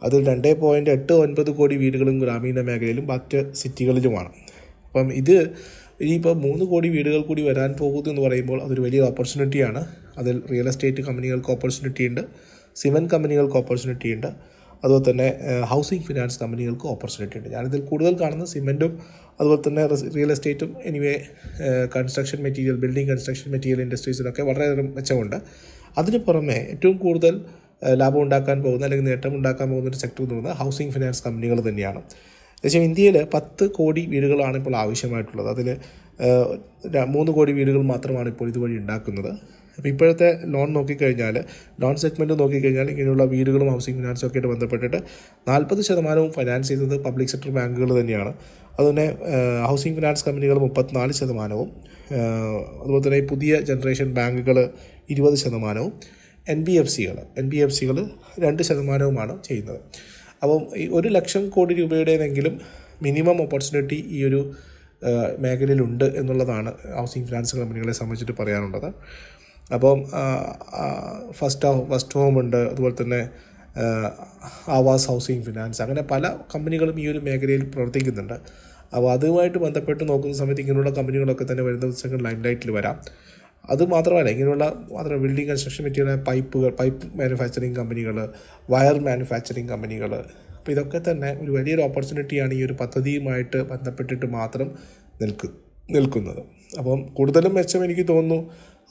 അതിൽ രണ്ട് പോയിൻറ്റ് എട്ട് ഒൻപത് കോടി വീടുകളും ഗ്രാമീണ മേഖലയിലും മറ്റ് സിറ്റികളിലുമാണ് അപ്പം ഇത് ഇനിയിപ്പോൾ മൂന്ന് കോടി വീടുകൾ കൂടി വരാൻ പോകുന്നു എന്ന് പറയുമ്പോൾ അതൊരു വലിയ ഓപ്പർച്യൂണിറ്റിയാണ് അതിൽ റിയൽ എസ്റ്റേറ്റ് കമ്പനികൾക്ക് ഓപ്പർച്യൂണിറ്റി ഉണ്ട് സിമെൻറ്റ് കമ്പനികൾക്ക് ഓപ്പർച്യൂണിറ്റി ഉണ്ട് അതുപോലെ തന്നെ ഹൗസിംഗ് ഫിനാൻസ് കമ്പനികൾക്കും ഓപ്പർച്യൂണിറ്റി ഉണ്ട് ഞാനിതിൽ കൂടുതൽ കാണുന്നത് സിമെൻറ്റും അതുപോലെ തന്നെ റിയൽ എസ്റ്റേറ്റും anyway construction material building construction material ഇൻഡസ്ട്രീസിലൊക്കെ വളരെ മെച്ചമുണ്ട് അതിന് പുറമെ ഏറ്റവും കൂടുതൽ ലാഭം ഉണ്ടാക്കാൻ പോകുന്ന അല്ലെങ്കിൽ നേട്ടം ഉണ്ടാക്കാൻ പോകുന്ന ഒരു സെക്ടർ എന്ന് പറയുന്നത് ഹൗസിംഗ് ഫിനാൻസ് കമ്പനികൾ തന്നെയാണ് എന്നുവെച്ചാൽ ഇന്ത്യയിൽ പത്ത് കോടി വീടുകളാണ് ഇപ്പോൾ ആവശ്യമായിട്ടുള്ളത് അതിൽ മൂന്ന് കോടി വീടുകൾ മാത്രമാണ് ഇപ്പോൾ ഇതുവഴി ഉണ്ടാക്കുന്നത് അപ്പോൾ ഇപ്പോഴത്തെ ലോൺ നോക്കിക്കഴിഞ്ഞാൽ ലോൺ സെഗ്മെൻറ്റ് നോക്കിക്കഴിഞ്ഞാൽ ഇങ്ങനെയുള്ള വീടുകളും ഹൗസിംഗ് ഫിനാൻസും ഒക്കെ ആയിട്ട് ബന്ധപ്പെട്ടിട്ട് നാൽപ്പത് ശതമാനവും ഫിനാൻസ് ചെയ്യുന്നത് പബ്ലിക് സെക്ടർ ബാങ്കുകൾ തന്നെയാണ് അതുപോലെ ഹൗസിംഗ് ഫിനാൻസ് കമ്പനികൾ മുപ്പത്തിനാല് ശതമാനവും അതുപോലെ തന്നെ പുതിയ ജനറേഷൻ ബാങ്കുകൾ ഇരുപത് ശതമാനവും എൻ ബി എഫ് സികൾ എൻ ബി എഫ് സികൾ രണ്ട് ശതമാനവുമാണ് ചെയ്യുന്നത് അപ്പം ഈ ഒരു ലക്ഷം കോടി രൂപയുടേതെങ്കിലും മിനിമം ഓപ്പർച്യൂണിറ്റി ഈ ഒരു മേഖലയിലുണ്ട് എന്നുള്ളതാണ് ഹൗസിംഗ് ഫിനാൻസ് കമ്പനികളെ സംബന്ധിച്ചിട്ട് പറയാനുള്ളത് അപ്പം ഫസ്റ്റ് ഫസ്റ്റ് ഹോം ഉണ്ട് അതുപോലെ തന്നെ ആവാസ് ഹൗസിംഗ് ഫിനാൻസ് അങ്ങനെ പല കമ്പനികളും ഈ ഒരു മേഖലയിൽ പ്രവർത്തിക്കുന്നുണ്ട് അപ്പോൾ അതുമായിട്ട് ബന്ധപ്പെട്ട് നോക്കുന്ന സമയത്ത് ഇങ്ങനെയുള്ള കമ്പനികളൊക്കെ തന്നെ വരുന്ന ദിവസങ്ങൾ ലൈൻ ലൈറ്റിൽ വരാം അതുമാത്രമല്ല ഇങ്ങനെയുള്ള മാത്രം ബിൽഡിംഗ് കൺസ്ട്രക്ഷൻ മെറ്റീരിയൽ പൈപ്പുകൾ പൈപ്പ് മാനുഫാക്ചറിങ് കമ്പനികൾ വയർ മാനുഫാക്ചറിങ് കമ്പനികൾ അപ്പോൾ ഇതൊക്കെ തന്നെ ഒരു വലിയൊരു ഓപ്പർച്യൂണിറ്റിയാണ് ഈ ഒരു പദ്ധതിയുമായിട്ട് ബന്ധപ്പെട്ടിട്ട് മാത്രം നിൽക്ക് നിൽക്കുന്നത് അപ്പം കൂടുതലും മെച്ചം എനിക്ക് തോന്നുന്നു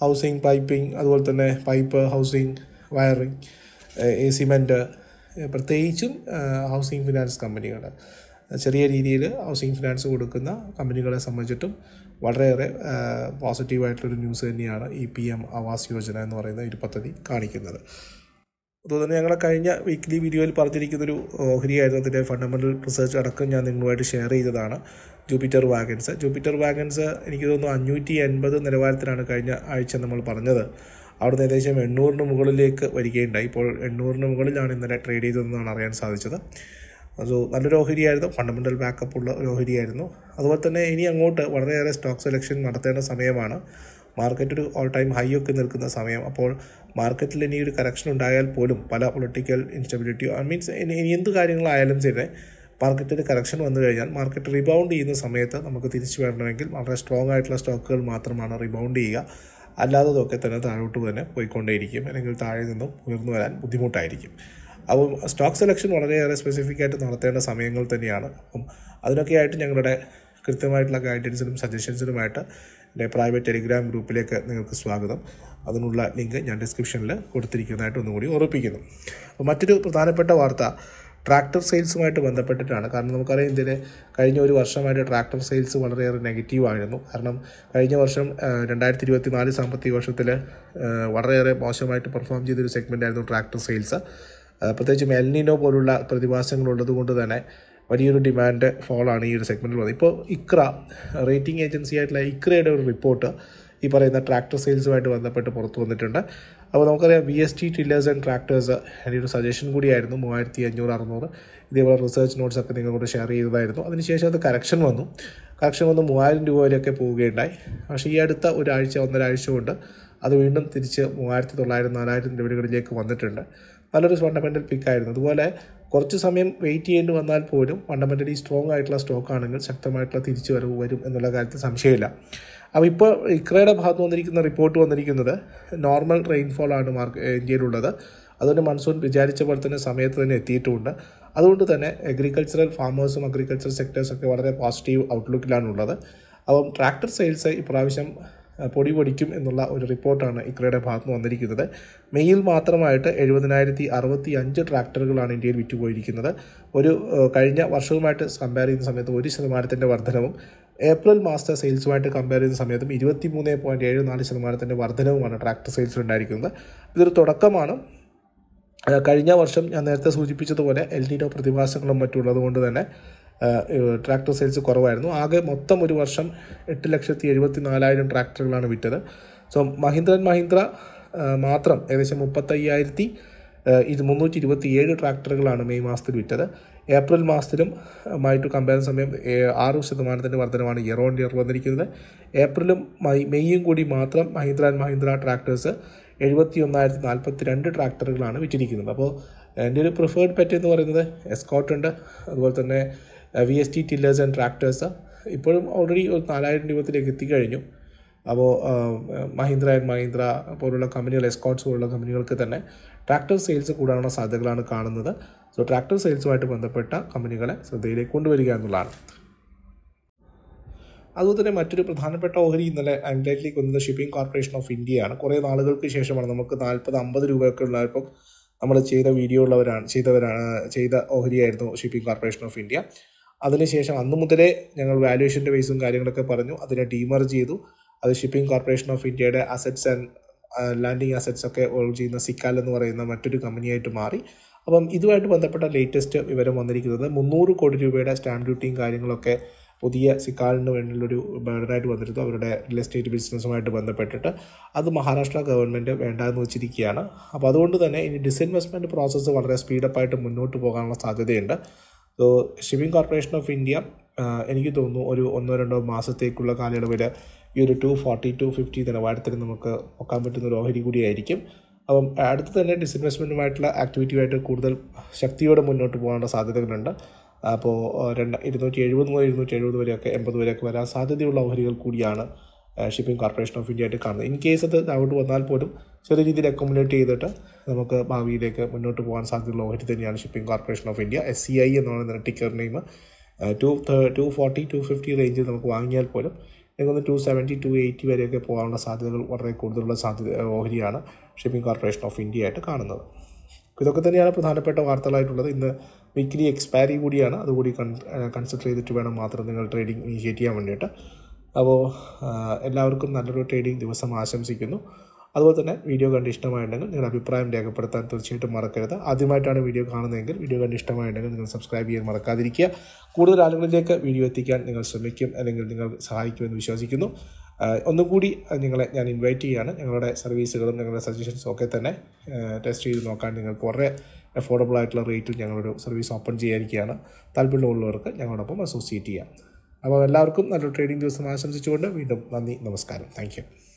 ഹൗസിങ് പൈപ്പിംഗ് അതുപോലെ തന്നെ പൈപ്പ് ഹൗസിങ് വയറിങ് സിമെൻറ്റ് പ്രത്യേകിച്ചും ഹൗസിംഗ് ഫിനാൻസ് കമ്പനികൾ ചെറിയ രീതിയിൽ ഹൗസിംഗ് ഫിനാൻസ് കൊടുക്കുന്ന കമ്പനികളെ സംബന്ധിച്ചിട്ടും വളരെയേറെ പോസിറ്റീവായിട്ടുള്ളൊരു ന്യൂസ് തന്നെയാണ് ഈ പി എം ആവാസ് യോജന എന്ന് പറയുന്ന ഒരു പദ്ധതി കാണിക്കുന്നത് അതുപോലെ തന്നെ ഞങ്ങളെ കഴിഞ്ഞ വീക്ക്ലി വീഡിയോയിൽ പറഞ്ഞിരിക്കുന്നൊരു ഓഹരി ആയിരുന്നു അതിൻ്റെ ഫണ്ടമെൻ്റൽ റിസർച്ച് അടക്കം ഞാൻ നിങ്ങളുമായിട്ട് ഷെയർ ചെയ്തതാണ് ജൂപ്പിറ്റർ വാഗൻസ് ജൂപ്പിറ്റർ വാഗൻസ് എനിക്ക് തോന്നുന്നു അഞ്ഞൂറ്റി എൺപത് നിലവാരത്തിലാണ് കഴിഞ്ഞ ആഴ്ച നമ്മൾ പറഞ്ഞത് അവിടുന്ന് ഏകദേശം എണ്ണൂറിന് മുകളിലേക്ക് വരികയുണ്ടായി ഇപ്പോൾ എണ്ണൂറിന് മുകളിലാണ് ഇന്നലെ ട്രേഡ് ചെയ്തതെന്നാണ് അറിയാൻ സാധിച്ചത് സോ നല്ലൊരു ഓഹരിയായിരുന്നു ഫണ്ടമെൻ്റൽ ബാക്കപ്പ് ഉള്ള ഒരു ഓഹരിയായിരുന്നു അതുപോലെ തന്നെ ഇനി അങ്ങോട്ട് വളരെയേറെ സ്റ്റോക്ക് സെലക്ഷൻ നടത്തേണ്ട സമയമാണ് മാർക്കറ്റ് ഒരു ഓൾ ടൈം ഹൈ ഒക്കെ നിൽക്കുന്ന സമയം അപ്പോൾ മാർക്കറ്റിൽ ഇനി ഒരു കറക്ഷൻ ഉണ്ടായാൽ പോലും പല പൊളിറ്റിക്കൽ ഇൻസ്റ്റബിലിറ്റിയോ മീൻസ് ഇനി എന്ത് കാര്യങ്ങളായാലും ശരി മാർക്കറ്റിൽ കറക്ഷൻ വന്നു കഴിഞ്ഞാൽ മാർക്കറ്റ് റിബൗണ്ട് ചെയ്യുന്ന സമയത്ത് നമുക്ക് തിരിച്ചു വേണമെങ്കിൽ വളരെ സ്ട്രോങ് ആയിട്ടുള്ള സ്റ്റോക്കുകൾ മാത്രമാണ് റിബൗണ്ട് ചെയ്യുക അല്ലാത്തതൊക്കെ തന്നെ താഴോട്ട് തന്നെ പോയിക്കൊണ്ടേയിരിക്കും അല്ലെങ്കിൽ താഴെ നിന്നും ഉയർന്നു വരാൻ ബുദ്ധിമുട്ടായിരിക്കും അപ്പം സ്റ്റോക്ക് സെലക്ഷൻ വളരെയേറെ സ്പെസിഫിക് ആയിട്ട് നടത്തേണ്ട സമയങ്ങൾ തന്നെയാണ് അപ്പം അതിനൊക്കെയായിട്ട് ഞങ്ങളുടെ കൃത്യമായിട്ടുള്ള ഗൈഡൻസിനും സജഷൻസിനുമായിട്ട് എൻ്റെ പ്രൈവറ്റ് ടെലിഗ്രാം ഗ്രൂപ്പിലേക്ക് നിങ്ങൾക്ക് സ്വാഗതം അതിനുള്ള ലിങ്ക് ഞാൻ ഡിസ്ക്രിപ്ഷനിൽ കൊടുത്തിരിക്കുന്നതായിട്ട് ഒന്നുകൂടി ഉറപ്പിക്കുന്നു മറ്റൊരു പ്രധാനപ്പെട്ട വാർത്ത ട്രാക്ടർ സെയിൽസുമായിട്ട് ബന്ധപ്പെട്ടിട്ടാണ് കാരണം നമുക്കറിയാം ഇന്ത്യയിലെ കഴിഞ്ഞ ഒരു വർഷമായിട്ട് ട്രാക്ടർ സെയിൽസ് വളരെയേറെ നെഗറ്റീവ് ആയിരുന്നു കാരണം കഴിഞ്ഞ വർഷം രണ്ടായിരത്തി ഇരുപത്തി നാല് സാമ്പത്തിക വർഷത്തിൽ വളരെയേറെ മോശമായിട്ട് പെർഫോം ചെയ്തൊരു സെഗ്മെൻ്റ് ആയിരുന്നു ട്രാക്ടർ സെയിൽസ് പ്രത്യേകിച്ചും എൽനിനോ പോലുള്ള പ്രതിഭാസങ്ങളുള്ളത് കൊണ്ട് തന്നെ വലിയൊരു ഡിമാൻഡ് ഫോളാണ് ഈ ഒരു സെഗ്മെൻറ്റിൽ വന്നത് ഇപ്പോൾ ഇക്ര റേറ്റിംഗ് ഏജൻസി ആയിട്ടുള്ള ഇക്രയുടെ ഒരു റിപ്പോർട്ട് ഈ പറയുന്ന ട്രാക്ടർ സെയിൽസുമായിട്ട് ബന്ധപ്പെട്ട് പുറത്തു വന്നിട്ടുണ്ട് അപ്പോൾ നമുക്കറിയാം V S T Tillers and Tractors എൻ്റെ ഒരു സജഷൻ കൂടിയായിരുന്നു മൂവായിരത്തി അഞ്ഞൂറ് അറുന്നൂറ് ഇതേപോലെ റിസർച്ച് നോട്ട്സ് ഒക്കെ നിങ്ങളോട് ഷെയർ ചെയ്തതായിരുന്നു അതിനുശേഷം അത് കറക്ഷൻ വന്നു കറക്ഷൻ വന്ന് മൂവായിരം രൂപ വരെയൊക്കെ പോവുകയുണ്ടായി പക്ഷേ ഈ അടുത്ത ഒരാഴ്ച ഒന്നരാഴ്ച കൊണ്ട് അത് വീണ്ടും തിരിച്ച് മൂവായിരത്തി തൊള്ളായിരം നാലായിരം രൂപകളിലേക്ക് വന്നിട്ടുണ്ട് നല്ലൊരു ഫണ്ടമെൻ്റൽ പിക്കായിരുന്നു അതുപോലെ കുറച്ച് സമയം വെയിറ്റ് ചെയ്യേണ്ടി വന്നാൽ പോലും ഫണ്ടമെൻ്റലി സ്ട്രോങ് ആയിട്ടുള്ള സ്റ്റോക്ക് ആണെങ്കിൽ ശക്തമായിട്ടുള്ള തിരിച്ചു വരവ് വരും എന്നുള്ള കാര്യത്തിൽ സംശയമില്ല അപ്പോൾ ഇപ്പോൾ ഇക്രയുടെ ഭാഗത്ത് വന്നിരിക്കുന്ന റിപ്പോർട്ട് വന്നിരിക്കുന്നത് നോർമൽ റെയിൻഫോൾ ആണ് മാർക്ക് ഇന്ത്യയിലുള്ളത് അതുകൊണ്ട് മൺസൂൺ വിചാരിച്ച പോലെ തന്നെ സമയത്ത് തന്നെ എത്തിയിട്ടുമുണ്ട് അതുകൊണ്ട് തന്നെ അഗ്രികൾച്ചറൽ ഫാമേഴ്സും അഗ്രികൾച്ചർ സെക്ടേഴ്സൊക്കെ വളരെ പോസിറ്റീവ് ഔട്ട്ലുക്കിലാണുള്ളത് അപ്പം ട്രാക്ടർ സെയിൽസ് ഇപ്രാവശ്യം പൊടി പൊടിക്കും എന്നുള്ള ഒരു റിപ്പോർട്ടാണ് ഇക്രയുടെ നിന്ന് വന്നിരിക്കുന്നത് മെയിൽ മാത്രമായിട്ട് എഴുപതിനായിരത്തി അറുപത്തി അഞ്ച് ട്രാക്ടറുകളാണ് ഇന്ത്യയിൽ വിറ്റുപോയിരിക്കുന്നത് ഒരു കഴിഞ്ഞ വർഷവുമായിട്ട് കമ്പയർ ചെയ്യുന്ന സമയത്ത് ഒരു ശതമാനത്തിൻ്റെ വർധനവും ഏപ്രിൽ മാസത്തെ സെയിൽസുമായിട്ട് കമ്പയർ ചെയ്യുന്ന സമയത്തും ഇരുപത്തി മൂന്ന് പോയിൻറ്റ് ഏഴ് നാല് ശതമാനത്തിൻ്റെ വർധനവുമാണ് ട്രാക്ടർ സെയിൽസിൽ ഉണ്ടായിരിക്കുന്നത് ഇതൊരു തുടക്കമാണ് കഴിഞ്ഞ വർഷം ഞാൻ നേരത്തെ സൂചിപ്പിച്ചതുപോലെ എൽ ഡി ഡോ പ്രതിഭാസങ്ങളും മറ്റുള്ളതുകൊണ്ട് തന്നെ ട്രാക്ടർ സെയിൽസ് കുറവായിരുന്നു ആകെ മൊത്തം ഒരു വർഷം എട്ട് ലക്ഷത്തി എഴുപത്തി നാലായിരം ട്രാക്ടറുകളാണ് വിറ്റത് സോ മഹീന്ദ്ര ആൻഡ് മഹീന്ദ്ര മാത്രം ഏകദേശം മുപ്പത്തയ്യായിരത്തി ഇത് മുന്നൂറ്റി ഇരുപത്തി ഏഴ് ട്രാക്ടറുകളാണ് മെയ് മാസത്തിൽ വിറ്റത് ഏപ്രിൽ മാസത്തിലും മായിട്ട് കമ്പയർ സമയം ആറ് ശതമാനത്തിൻ്റെ വർധനമാണ് ഇയർ ഓൺ ഇയർ വന്നിരിക്കുന്നത് ഏപ്രിലും മെയ്യും കൂടി മാത്രം മഹീന്ദ്ര ആൻഡ് മഹീന്ദ്ര ട്രാക്ടേഴ്സ് എഴുപത്തി ഒന്നായിരത്തി നാൽപ്പത്തി രണ്ട് ട്രാക്ടറുകളാണ് വിറ്റിരിക്കുന്നത് അപ്പോൾ എൻ്റെ ഒരു പ്രിഫേർഡ് പെറ്റ് എന്ന് പറയുന്നത് എസ്കോട്ട് ഉണ്ട് അതുപോലെ തന്നെ V S T Tillers and Tractors ഇപ്പോഴും ഓൾറെഡി ഒരു നാലായിരം രൂപത്തിലേക്ക് എത്തിക്കഴിഞ്ഞു അപ്പോൾ um, മഹീന്ദ്ര ആൻഡ് മഹീന്ദ്ര പോലുള്ള കമ്പനികൾ എസ്കോട്ട്സ് പോലുള്ള കമ്പനികൾക്ക് തന്നെ ട്രാക്ടർ സെയിൽസ് കൂടാനുള്ള സാധ്യതകളാണ് കാണുന്നത് സോ ട്രാക്ടർ സെയിൽസുമായിട്ട് ബന്ധപ്പെട്ട കമ്പനികളെ ശ്രദ്ധയിലേക്ക് കൊണ്ടുവരിക എന്നുള്ളതാണ് അതുപോലെ തന്നെ മറ്റൊരു പ്രധാനപ്പെട്ട ഓഹരി ഇന്നലെ അൻലൈറ്റിലേക്ക് വന്നത് ഷിപ്പിംഗ് കോർപ്പറേഷൻ ഓഫ് ഇന്ത്യയാണ് കുറേ നാളുകൾക്ക് ശേഷമാണ് നമുക്ക് നാൽപ്പത് അമ്പത് രൂപയൊക്കെ ഉള്ളപ്പോൾ നമ്മൾ ചെയ്ത വീഡിയോ ഉള്ളവരാണ് ചെയ്തവരാണ് ചെയ്ത ഓഹരിയായിരുന്നു ഷിപ്പിംഗ് കോർപ്പറേഷൻ ഓഫ് ഇന്ത്യ അതിനുശേഷം അന്ന് മുതലേ ഞങ്ങൾ വാല്യുവേഷൻ്റെ ബേസും കാര്യങ്ങളൊക്കെ പറഞ്ഞു അതിനെ ഡീമർജ് ചെയ്തു അത് ഷിപ്പിംഗ് കോർപ്പറേഷൻ ഓഫ് ഇന്ത്യയുടെ അസറ്റ്സ് ആൻഡ് ലാൻഡിംഗ് അസറ്റ്സ് ഒക്കെ ഓൾ ചെയ്യുന്ന സിക്കാൽ എന്ന് പറയുന്ന മറ്റൊരു കമ്പനിയായിട്ട് മാറി അപ്പം ഇതുമായിട്ട് ബന്ധപ്പെട്ട ലേറ്റസ്റ്റ് വിവരം വന്നിരിക്കുന്നത് മുന്നൂറ് കോടി രൂപയുടെ സ്റ്റാമ്പ് ഡ്യൂട്ടിയും കാര്യങ്ങളൊക്കെ പുതിയ സിക്കാലിന് വേണ്ടിയുള്ളൊരു ബേഡനായിട്ട് വന്നിരുന്നു അവരുടെ റിയൽ എസ്റ്റേറ്റ് ബിസിനസ്സുമായിട്ട് ബന്ധപ്പെട്ടിട്ട് അത് മഹാരാഷ്ട്ര ഗവൺമെൻറ് വേണ്ടാന്ന് വെച്ചിരിക്കുകയാണ് അപ്പോൾ അതുകൊണ്ട് തന്നെ ഇനി ഡിസ്ഇൻവെസ്റ്റ്മെൻറ്റ് പ്രോസസ്സ് വളരെ സ്പീഡപ്പായിട്ട് മുന്നോട്ട് പോകാനുള്ള സാധ്യതയുണ്ട് so Shipping Corporation of India എനിക്ക് തോന്നുന്നു ഒരു ഒന്നോ രണ്ടോ മാസത്തേക്കുള്ള കാലയളവിൽ ഈ ഒരു ടു ഫോർട്ടി ടു ഫിഫ്റ്റി നിലവാരത്തിൽ നമുക്ക് നോക്കാൻ പറ്റുന്ന ഒരു ഓഹരി കൂടിയായിരിക്കും അപ്പം അടുത്ത് തന്നെ ഡിസ്ഇൻവെസ്റ്റ്മെൻറ്റുമായിട്ടുള്ള ആക്ടിവിറ്റിയുമായിട്ട് കൂടുതൽ ശക്തിയോടെ മുന്നോട്ട് പോകാനുള്ള സാധ്യതകളുണ്ട് അപ്പോൾ രണ്ട് ഇരുന്നൂറ്റി എഴുപത് മുതൽ ഇരുന്നൂറ്റി എഴുപത് വരെയൊക്കെ എൺപത് വരെയൊക്കെ വരാൻ സാധ്യതയുള്ള ഓഹരികൾ കൂടിയാണ് ഷിപ്പിംഗ് കോർപ്പറേഷൻ ഓഫ് ഇന്ത്യ ആയിട്ട് കാണുന്നത് ഇൻ കേസ് അത് താഴോട്ട് വന്നാൽ പോലും ചെറിയ രീതിയിൽ അക്കോമഡേറ്റ് ചെയ്തിട്ട് നമുക്ക് ഭാവിയിലേക്ക് മുന്നോട്ട് പോകാൻ സാധ്യതയുള്ള ഓഹരി തന്നെയാണ് Shipping Corporation of India S C I എന്നുള്ള ticker name two two forty to fifty റേഞ്ചിൽ നമുക്ക് വാങ്ങിയാൽ പോലും എനിക്കൊന്ന് ടു സെവൻറ്റി ടു എയ്റ്റി വരെയൊക്കെ പോകാനുള്ള സാധ്യതകൾ വളരെ കൂടുതലുള്ള സാധ്യത ഓഹരിയാണ് ഷിപ്പിംഗ് കോർപ്പറേഷൻ ഓഫ് ഇന്ത്യ ആയിട്ട് കാണുന്നത് ഇതൊക്കെ തന്നെയാണ് പ്രധാനപ്പെട്ട വാർത്തകളായിട്ടുള്ളത് ഇന്ന് വീക്കിലി എക്സ്പയറി കൂടിയാണ് അതുകൂടി കൺസിഡർ ചെയ്തിട്ട് വേണം മാത്രം നിങ്ങൾ ട്രേഡിംഗ് ഇനിഷ്യേറ്റ് ചെയ്യാൻ വേണ്ടിയിട്ട് അപ്പോൾ എല്ലാവർക്കും നല്ലൊരു ട്രേഡിംഗ് ദിവസം ആശംസിക്കുന്നു അതുപോലെ തന്നെ വീഡിയോ കണ്ട് ഇഷ്ടമായിട്ടുണ്ടെങ്കിൽ നിങ്ങളുടെ അഭിപ്രായം രേഖപ്പെടുത്താൻ തീർച്ചയായിട്ടും മറക്കരുത് ആദ്യമായിട്ടാണ് വീഡിയോ കാണുന്നതെങ്കിൽ വീഡിയോ കണ്ട് ഇഷ്ടമായിട്ടുണ്ടെങ്കിൽ നിങ്ങൾ സബ്സ്ക്രൈബ് ചെയ്യാൻ മറക്കാതിരിക്കുക കൂടുതൽ ആളുകളിലേക്ക് വീഡിയോ എത്തിക്കാൻ നിങ്ങൾ ശ്രമിക്കും അല്ലെങ്കിൽ നിങ്ങൾ സഹായിക്കുമെന്ന് വിശ്വസിക്കുന്നു ഒന്നുകൂടി നിങ്ങളെ ഞാൻ ഇൻവൈറ്റ് ചെയ്യാണ് ഞങ്ങളുടെ സർവീസുകളും നിങ്ങളുടെ സജഷൻസും ഒക്കെ തന്നെ ടെസ്റ്റ് ചെയ്ത് നോക്കാൻ നിങ്ങൾക്ക് വളരെ അഫോർഡബിൾ ആയിട്ടുള്ള റേറ്റിൽ ഞങ്ങളൊരു സർവീസ് ഓപ്പൺ ചെയ്യാതിരിക്കുകയാണ് താല്പര്യമുള്ളവർക്ക് ഞങ്ങളോടൊപ്പം അസോസിയേറ്റ് ചെയ്യാം അപ്പോൾ എല്ലാവർക്കും നല്ലൊരു ട്രേഡിംഗ് ദിവസം ആശംസിച്ചുകൊണ്ട് വീണ്ടും നന്ദി നമസ്കാരം താങ്ക്